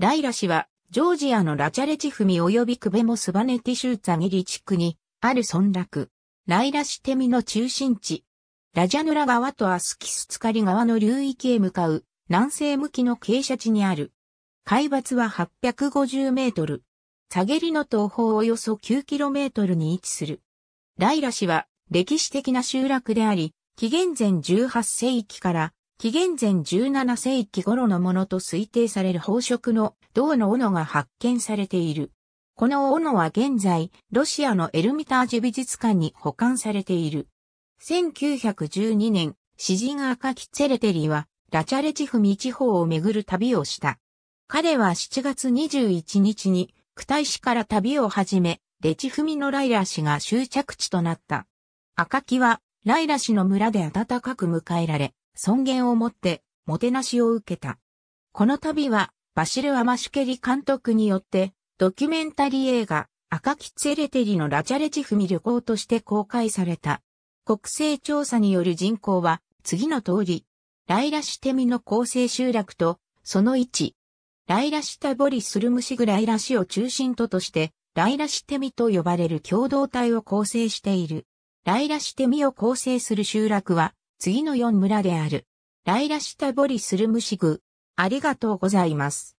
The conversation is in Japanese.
ライラ氏は、ジョージアのラチャレチフミ及びクベモスバネティシュツザギリ地区に、ある村落。ライラシテミの中心地。ラジャヌラ川とアスキスツカリ川の流域へ向かう、南西向きの傾斜地にある。海抜は850メートル。下げりの東方およそ9キロメートルに位置する。ライラ氏は歴史的な集落であり、紀元前18世紀から紀元前17世紀頃のものと推定される宝飾の銅の斧が発見されている。この斧は現在、ロシアのエルミタージュ美術館に保管されている。1912年、詩人赤木ツェレテリは、ラチャレチフミ地方を巡る旅をした。彼は7月21日に、区イ市から旅を始め、レチフミのライラ氏が終着地となった。赤木は、ライラ氏の村で暖かく迎えられ、尊厳をもって、もてなしを受けた。この度は、バシル・アマシュケリ監督によって、ドキュメンタリー映画、赤キツエレテリのラチャレチフミ旅行として公開された。国勢調査による人口は、次の通り、ライラシテミの構成集落と、その1、ライラシタボリスルムシグライラシを中心ととして、ライラシテミと呼ばれる共同体を構成している。ライラシテミを構成する集落は、次の4村である。ライラシタボリスルムシグ。ありがとうございます。